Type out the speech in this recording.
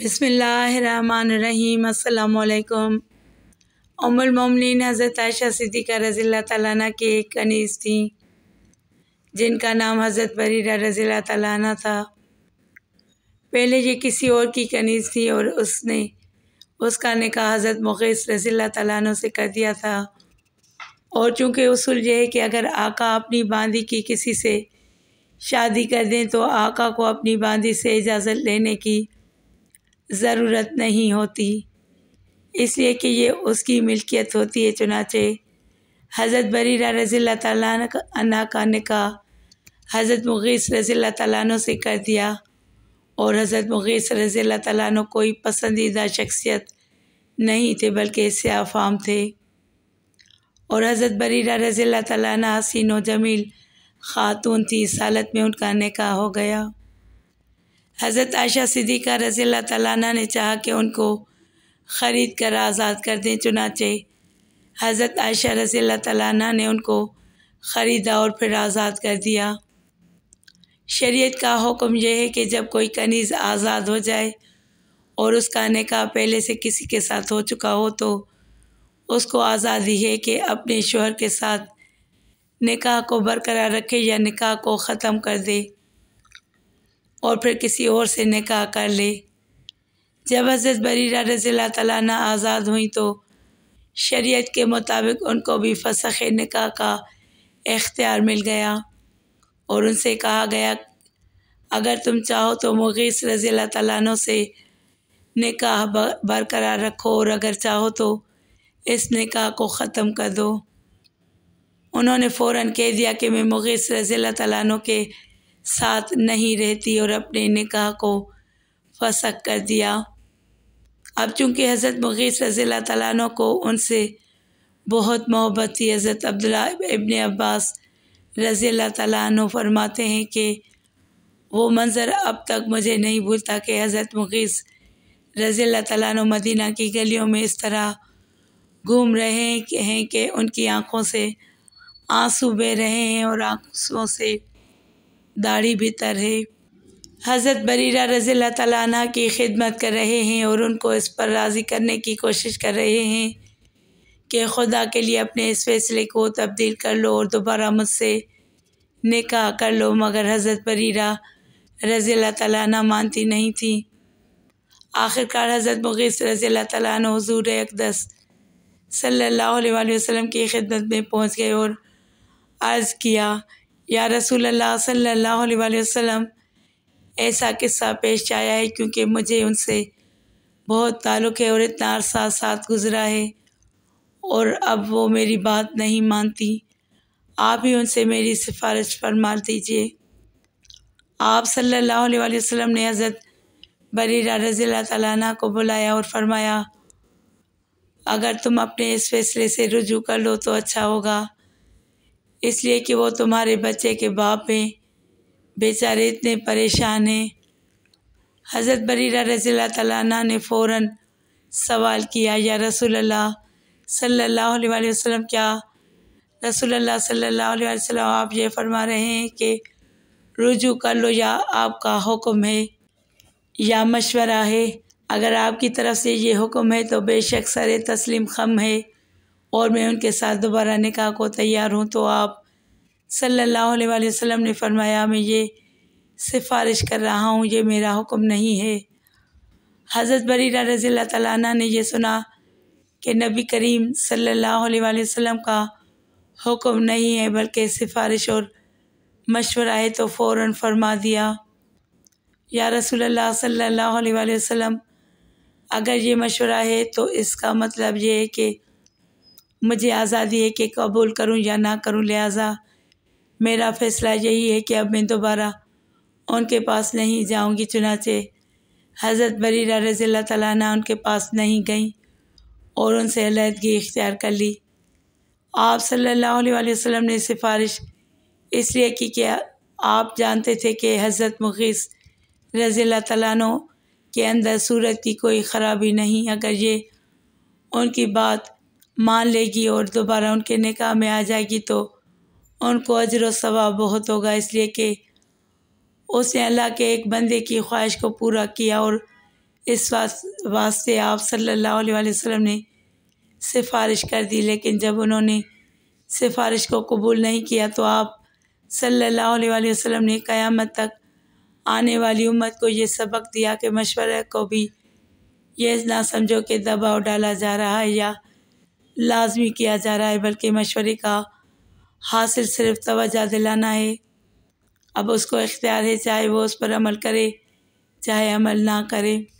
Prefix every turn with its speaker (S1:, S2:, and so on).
S1: बसमीम अल्लाम उमुल हज़रत आयशा सिद्दीक़ा रज़ील्ला तालाना की एक कनीज़ थी जिनका नाम हज़रत बरीरा रज़ी तालाना था पहले ये किसी और की कनीज़ थी और उसने उसका निकाह हज़रत मुख रज़ी तैनों से कर दिया था और चूँकि उसूल यह है कि अगर आका अपनी बांदी की किसी से शादी कर दें तो आका को अपनी बांदी से इजाज़त लेने की ज़रूरत नहीं होती इसलिए कि ये उसकी मिल्कियत होती है चुनाचे हज़रत बरीरा रज़ी तना का निका हज़रत मुगीस रज़ी तु से कर दिया और हज़रत मुगीस रज़ी तु कोई पसंदीदा शख्सियत नहीं थे बल्कि सियाफाम थे और हज़रत बरीरा रज़ी तसिन व जमील ख़ातून थी सालत में उनका निका हो गया हज़रत आयशा सिद्दीक़ा रज़ील्ला तैना ने चाहा कि उनको ख़रीद कर आज़ाद कर दें चुनाचे हज़रत आयशा रज़ील्ला तैना ने उनको ख़रीदा और फिर आज़ाद कर दिया शरीयत का हुक्म यह है कि जब कोई कनीज़ आज़ाद हो जाए और उसका निका पहले से किसी के साथ हो चुका हो तो उसको आज़ादी है कि अपने शोहर के साथ निकाह को बरकरार रखे या निकाह को ख़त्म कर दे और फिर किसी और से निकाह कर ले जब हज़रत बरीरा रजी तला आज़ाद हुई तो शरीयत के मुताबिक उनको भी फसख निकाह का इख्तियार मिल गया और उनसे कहा गया अगर तुम चाहो तो मुगीस रज़ी तला से निकाह बरकरार रखो और अगर चाहो तो इस निकाह को ख़त्म कर दो उन्होंने फ़ौर कह दिया कि मैं मुगीस रज़ी तला के साथ नहीं रहती और अपने निकाह को फसक कर दिया अब चूँकि हज़रत मुगीस रजील तैन को उनसे बहुत मोहब्बत थी हज़रत अब्दुल्ला इबन अब्बास रज़ी अल्लाह तैन फरमाते हैं कि वो मंज़र अब तक मुझे नहीं भूलता कि हज़रत मुगीस रज़ी अल्लाह तैन मदीना की गलियों में इस तरह घूम रहे हैं कि उनकी आँखों से आंसू बह रहे हैं और आंसुओं से दाढ़ी भी तर है हज़रत बरीरा रज़ी तला की खिदमत कर रहे हैं और उनको इस पर राज़ी करने की कोशिश कर रहे हैं कि खुदा के लिए अपने इस फैसले को तब्दील कर लो और दोबारा मुझसे निकाह कर लो मगर हज़रत बरीरा रज़ी तला मानती नहीं थी आखिरकार हज़रत मुगीस रज़ी तला हजूर अकदस सल्लल्लाहु अलैहि वसल्लम की खिदमत में पहुँच गए और अर्ज़ किया या रसूल अल्लाह सल्लल्लाहु अलैहि वसल्लम ऐसा किस्सा पेश आया है क्योंकि मुझे उनसे बहुत ताल्लुक़ है और इतना अरसा साथ गुज़रा है और अब वो मेरी बात नहीं मानती आप ही उनसे मेरी सिफारिश फरमा दीजिए आप सल्लल्लाहु अलैहि वसल्लम ने हज़रत बरीरा रज़ी तला को बुलाया और फरमाया अगर तुम अपने इस फैसले से रुजू कर लो तो अच्छा होगा इसलिए कि वो तुम्हारे बच्चे के बाप हैं बेचारे इतने परेशान हैं हज़रत बरीरा रसी तला ने फ़ौर सवाल किया या रसूल अल्लाह सल्लल्लाहु अलैहि वसल्लम क्या रसूल अल्लाह सल्लल्लाहु अलैहि वसल्लम आप ये फरमा रहे हैं कि रुजू कर लो या आपका हुक्म है या मशवरा है अगर आपकी तरफ से ये हुक्म है तो बेशक सर तस्लीम खम है और मैं उनके साथ दोबारा निकाह को तैयार हूँ तो आप सल्लल्लाहु अलैहि वसल्लम ने फरमाया मैं ये सिफारिश कर रहा हूँ ये मेरा हुक्म नहीं है हज़रत बरीरा रज़ी तला ने यह सुना कि नबी करीम सल्लल्लाहु अलैहि वसल्लम का हुक्म नहीं है बल्कि सिफारिश और मशवरा है तो फ़ौर फरमा दिया या रसूल अल्लाह सल्लल्लाहु अलैहि वसल्लम अगर ये मशवरा है तो इसका मतलब ये है कि मुझे आज़ादी है कि कबूल करूं या ना करूं लिहाजा मेरा फ़ैसला यही है कि अब मैं दोबारा उनके पास नहीं जाऊंगी चुनाचे हज़रत बरीरा रज़ी तला उनके पास नहीं गई और उनसे अलहदगी इख्तियार कर ली आप सल्लल्लाहु अलैहि वसल्लम ने सिफारिश इसलिए की कि आप जानते थे कि हज़रत मुखीस रज़ी तला के अंदर सूरत की कोई ख़राबी नहीं अगर ये उनकी बात मान लेगी और दोबारा उनके निकाह में आ जाएगी तो उनको अजर सवाब बहुत होगा इसलिए कि उसने अल्लाह के एक बंदे की ख्वाहिश को पूरा किया और इस वास्ते आप सल्लल्लाहु अलैहि वसल्लम ने सिफारिश कर दी लेकिन जब उन्होंने सिफारिश को कबूल नहीं किया तो आप सल्लल्लाहु अलैहि वसल्लम ने क़यामत तक आने वाली उम्मत को ये सबक दिया कि मशवरे को भी ये ना समझो कि दबाव डाला जा रहा है या लाज़मी किया जा रहा है बल्कि मशवरे का हासिल सिर्फ तोज्जा दिलाना है अब उसको इख्तियार है चाहे वो उस पर अमल करे चाहे अमल ना करे